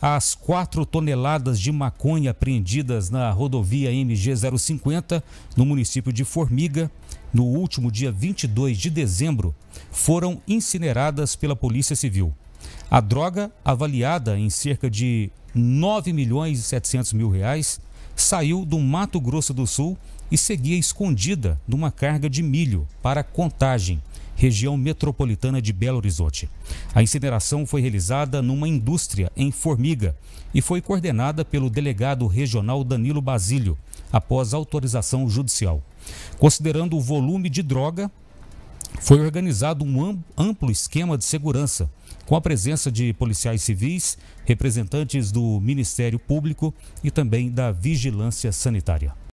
as quatro toneladas de maconha apreendidas na rodovia MG 050, no município de Formiga, no último dia 22 de dezembro, foram incineradas pela Polícia Civil. A droga, avaliada em cerca de 9 milhões e 700 mil reais, saiu do Mato Grosso do Sul e seguia escondida numa carga de milho para contagem região metropolitana de Belo Horizonte. A incineração foi realizada numa indústria em Formiga e foi coordenada pelo delegado regional Danilo Basílio, após autorização judicial. Considerando o volume de droga, foi organizado um amplo esquema de segurança, com a presença de policiais civis, representantes do Ministério Público e também da Vigilância Sanitária.